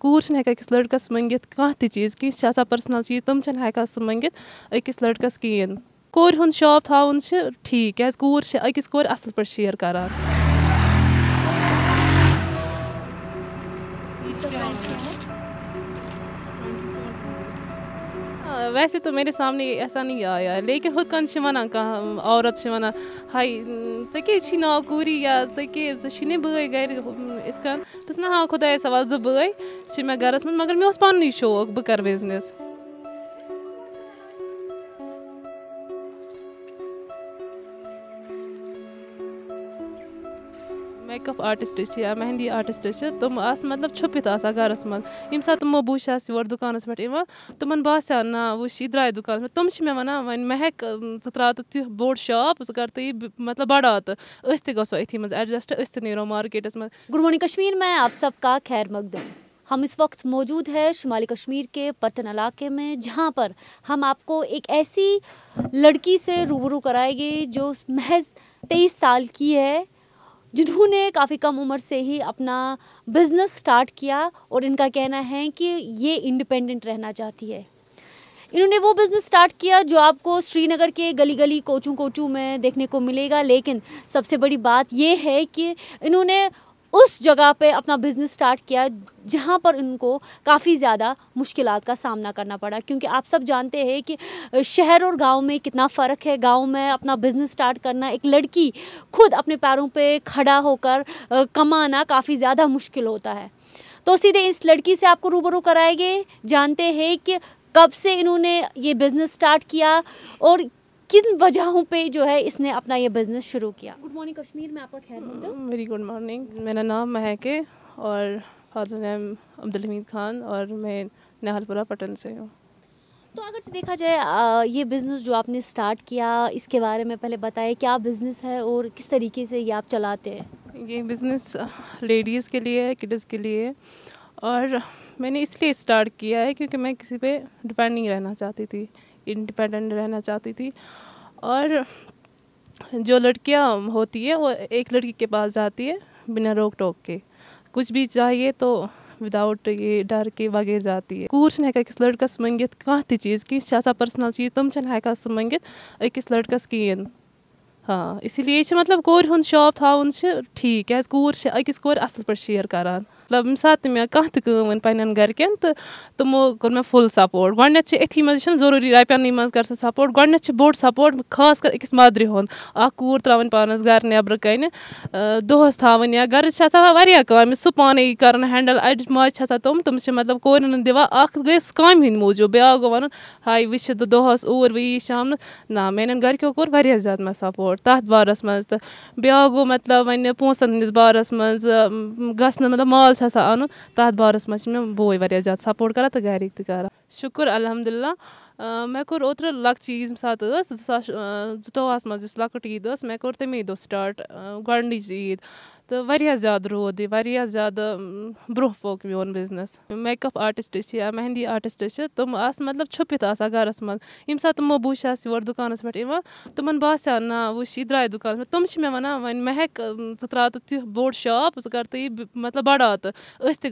کوٗر چھِنہٕ ہٮ۪کان أکِس لٔڑکَس منٛگِتھ کانٛہہ تہِ چیٖز کینٛہہ چھِ آسان پٔرسٕنَل چیٖز تِم چھِنہٕ ہٮ۪کان سُہ منٛگِتھ أکِس لٔڑکَس کِہیٖنۍ کورِ ہُنٛد شوق تھاوُن چھِ ٹھیٖک کیٛازِ کوٗر چھِ أکِس کورِ اَصٕل پٲٹھۍ شِیر کَران वैसे तो मेरे सामने ऐसा नहीं आया लेकिन खुद कन कहाँ औरत वन हाय ऐ नाव कूरी या ऐ बे गर इथ कन बस ना हाँ खुदा सवाल जो बे मे गरस मगर मे पन्न शौक बह कर business makeup artist mehndi artist तम मतलब छुपित घर मज तो तो ये तमो बुश मतलब यो दुकानस पे तम बासा ना वो यह द्राय दुकान पे तुम्हें मे वन वन मे त्रा तो त्रा तुथ शॉप ँ कर मतलब बड़ा तो गो इथी मज एडजस्ट नीरो मार्केटस मज गुड मॉर्निंग कश्मीर मैं आप सबका खैर मकदम हम इस वक्त मौजूद है शुमाली कश्मीर के पट्टन इलाके में जहाँ पर हम आपको एक ऐसी लड़की से रूबरू कराएंगे जो महज तेईस साल की है जिधू ने काफ़ी कम उम्र से ही अपना बिजनेस स्टार्ट किया और इनका कहना है कि ये इंडिपेंडेंट रहना चाहती है इन्होंने वो बिज़नेस स्टार्ट किया जो आपको श्रीनगर के गली गली कोचू कोचू में देखने को मिलेगा लेकिन सबसे बड़ी बात यह है कि इन्होंने उस जगह पे अपना बिज़नेस स्टार्ट किया जहाँ पर उनको काफ़ी ज़्यादा मुश्किल का सामना करना पड़ा क्योंकि आप सब जानते हैं कि शहर और गांव में कितना फ़र्क है गांव में अपना बिज़नेस स्टार्ट करना एक लड़की खुद अपने पैरों पे खड़ा होकर कमाना काफ़ी ज़्यादा मुश्किल होता है तो सीधे इस लड़की से आपको रूबरू कराएंगे जानते हैं कि कब से इन्होंने ये बिज़नेस स्टार्ट किया और किन वजहों पे जो है इसने अपना ये बिज़नेस शुरू किया गुड मॉर्निंग कश्मीर में आपका खैर वेरी गुड मॉर्निंग मेरा नाम महक है और फादर नेम अब्दुल हमीद खान और मैं नहलपुरा पटन से हूँ तो अगर से देखा जाए ये बिज़नेस जो आपने स्टार्ट किया इसके बारे में पहले बताए क्या बिज़नेस है और किस तरीके से ये आप चलाते हैं ये बिज़नेस लेडीज़ के लिए है किड्स के लिए और मैंने इसलिए स्टार्ट किया है क्योंकि मैं किसी पे डिपेंड नहीं रहना चाहती थी इंडिपेंडेंट रहना चाहती थी और जो लड़कियाँ होती है वो एक लड़की के पास जाती है बिना रोक टोक के कुछ भी चाहिए तो विदाउट ये डर के वगैरह जाती है कूर किस लड़कस मंगित कहाँ थी चीज़ कह पर्सनल हाँ, चीज़ तम हेकान सह मंगित अकिस लड़कस कहें हाँ इसलिए मतलब कौर हूँ शौक उन ठीक क्या कूर अकिस कौर असल पे शेयर करान مطلب ییٚمہِ ساتہٕ تہِ مےٚ کانٛہہ تہِ کٲم أنۍ پنٛنٮ۪ن گَرِکٮ۪ن تہٕ تِمو کوٚر مےٚ فُل سَپوٹ گۄڈٕنٮ۪تھ چھِ أتھی منٛز یہِ چھِنہٕ ضٔروٗری رۄپیَنٕے منٛز کَر ژٕ سَپوٹ گۄڈٕنٮ۪تھ چھِ بوٚڑ سَپوٹ خاص کَر أکِس مادرِ ہُنٛد اَکھ کوٗر ترٛاوٕنۍ پانَس گَرٕ نٮ۪برٕ کَنہِ دۄہَس تھاوٕنۍ یا گَرَس چھِ آسان واریاہ کامہِ سُہ پانَے کَرُن ہٮ۪نٛڈٕل اَڑِ ماجہِ چھِ آسان تِم تِم چھِ مطلب کورٮ۪ن ہُنٛد دِوان اَکھ گٔیَس کامہِ ہِنٛدۍ موٗجوٗب بیٛاکھ گوٚو وَنُن ہاے وٕچھ تہٕ دۄہَس اوٗرۍ وۄنۍ یی شامنہٕ نہ میٛانٮ۪ن گَرِکیو کوٚر واریاہ زیادٕ مےٚ سَپوٹ تَتھ بارَس منٛز تہٕ بیٛاکھ گوٚو مطلب وَنہِ پونٛسَن ہٕنٛدِس بارَس منٛز گژھنہٕ مطلب مال چھَس آسان اَنُن تَتھ بارَس منٛز چھِ مےٚ بوے واریاہ زیادٕ سَپوٹ کَران تہٕ گَرِکۍ تہِ کَران شُکُر الحمدُاللہ मे कर् ओतरे लकच ईद सात सास जुतवहस मज लकट ईद मे कर् तमे दो स्टार्ट गच ईद तो वह ज्यादा रोद वह ज्यादा ब्रोह पोक मोन बिजनेस मेकअप आर्टिस्ट या मेहंदी आर्टिस्ट तम मतलब छुपित गरस मज ये सात तमो बुश योर दुकानस पे तम बासा ना वो द्राई दुकान पे तम मे वन वे मे हेक त्रा तु बोड़ शॉप कर मतलब बड़ा तो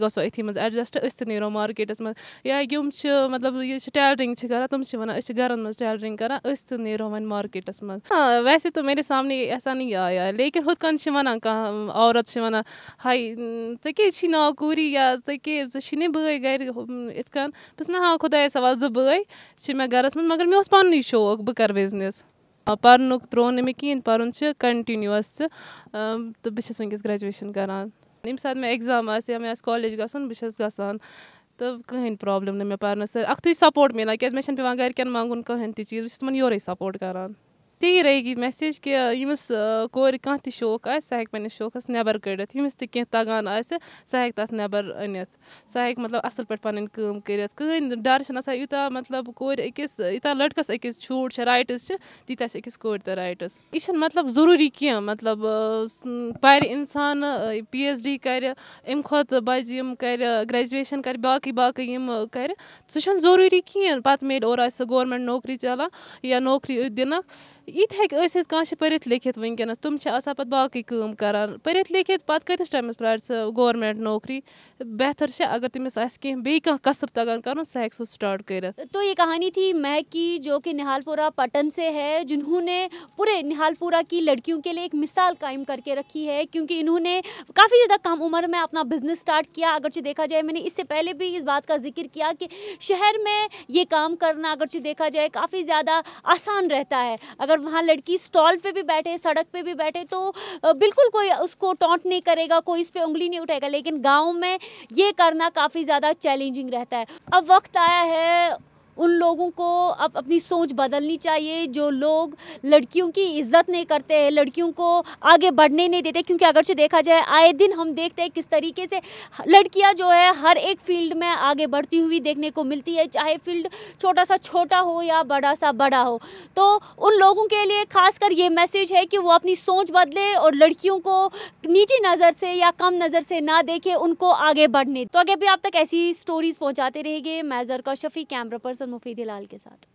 गो अथी एडजस्ट नीरो मार्केटस मज या यम मतलब यह टेलरिंग करा تِم چھِ وَنان أسۍ چھِ گَرَن منٛز ٹیلرِنٛگ کَران أسۍ تہِ نیرو وۄنۍ مارکیٹَس منٛز ہاں ویسے تہٕ میرے سامنے ایسا نہیں آیا لیکِن ہُتھ کٔنۍ چھِ وَنان کانٛہہ عورت چھِ وَنان ہاے ژےٚ کیٛازِ چھِ ناو کوٗری یا ژےٚ کیٛازِ ژےٚ چھِی نہٕ بٲے گَرِ یِتھ کٔنۍ بہٕ چھَس نہ ہاں خۄدایَس حوال زٕ بٲے چھِ مےٚ گَرَس منٛز مگر مےٚ اوس پَنٛنُے شوق بہٕ کَرٕ بِزنِس پَرنُک ترٛوو نہٕ مےٚ کِہیٖنۍ پَرُن چھِ کَنٹِنیوٗوَس تہٕ بہٕ چھَس وٕنکیٚس گریجویشَن کَران ییٚمہِ ساتہٕ مےٚ ایٚگزام آسہِ یا مےٚ آسہِ کالیج گژھُن بہٕ چھَس گژھان تہٕ کٕہٕنۍ پرٛابلِم نہٕ مےٚ پَرنَس سۭتۍ اَکھتُے سَپوٹ مِلان کیٛازِ مےٚ چھَنہٕ پٮ۪وان گَرِکٮ۪ن منٛگُن کٕہٕنۍ تہِ چیٖز بہٕ چھَس تِمَن یورَے سَپوٹ کَران تی رَیگی میسیج کہِ ییٚمِس کورِ کانٛہہ تہِ شوق آسہِ سۄ ہیٚکہِ پنٛنِس شوقَس نٮ۪بَر کٔڑِتھ ییٚمِس تہِ کینٛہہ تَگان آسہِ سۄ ہیٚکہِ تَتھ نٮ۪بَر أنِتھ سۄ ہیٚکہِ مطلب اَصٕل پٲٹھۍ پَنٕنۍ کٲم کٔرِتھ کٕہٕنۍ ڈَر چھِنہٕ آسان یوٗتاہ مطلب کورِ أکِس یوٗتاہ لٔڑکَس أکِس چھوٗٹ چھِ رایٹٕز چھِ تیٖتیٛاہ چھِ أکِس کورِ تہِ رایٹٕز یہِ چھِنہٕ مطلب ضٔروٗری کینٛہہ مطلب پَرِ اِنسانہٕ پی ایچ ڈی کَرِ اَمہِ کھۄتہٕ بَجہِ یِم کَرِ گرٛیجویشَن کَرِ باقٕے باقٕے یِم کَرِ سُہ چھُنہٕ ضٔروٗری کِہیٖنۍ پَتہٕ میلہِ اورٕ آسہِ سۄ گورمٮ۪نٛٹ نوکری چلان یا نوکری دِنَکھ یہِ تہِ ہیٚکہِ ٲسِتھ کانٛہہ چھِ پٔرِتھ لیٖکھِتھ وٕنکٮ۪نَس تِم چھِ آسان پَتہٕ باقٕے کٲم کَران پٔرِتھ لیٖکھِتھ پَتہٕ کۭتِس ٹایمَس پرٛارِ سُہ گورمٮ۪نٛٹ نوکری بہتر چھِ اگر تٔمِس آسہِ کینٛہہ بیٚیہِ کانٛہہ قصب تگان کَرُن سُہ ہیٚکہِ سُہ سٹاर्ट کٔرِتھ तो ये कहानी थी मैं की जो कि निहालपुरा पटन से है जिन्होंने पूरे निहालपुरा की लड़कियों के लिए एक मिसाल कायम करके रखी है क्योंकि इन्होंने काफ़ी ज़्यादा कम उम्र में अपना बिजनेस स्टार्ट किया अगरचे देखा जाए मैंने इससे पहले भी इस बात का जिक्र किया कि शहर में ये काम करना अगरचे देखा जाए काफ़ी ज़्यादा आसान रहता है अगर अगर वहाँ लड़की स्टॉल पे भी बैठे सड़क पे भी बैठे तो बिल्कुल कोई उसको टॉन्ट नहीं करेगा कोई इस पर उंगली नहीं उठाएगा लेकिन गाँव में ये करना काफ़ी ज़्यादा चैलेंजिंग रहता है अब वक्त आया है उन लोगों को अब अपनी सोच बदलनी चाहिए जो लोग लड़कियों की इज्जत नहीं करते हैं लड़कियों को आगे बढ़ने नहीं देते क्योंकि अगरचे देखा जाए आए दिन हम देखते हैं किस तरीके से लड़कियां जो है हर एक फील्ड में आगे बढ़ती हुई देखने को मिलती है चाहे फील्ड छोटा सा छोटा हो या बड़ा सा बड़ा हो तो उन लोगों के लिए कर ये मैसेज है कि वो अपनी सोच बदले और लड़कियों को नीची नज़र से या कम नज़र से ना देखे उनको आगे बढ़ने तो आगे भी आप तक ऐसी स्टोरीज़ पहुँचाते रहेंगे मैं जरका शफ़ी कैमरा पर्सन मुफीद लाल के साथ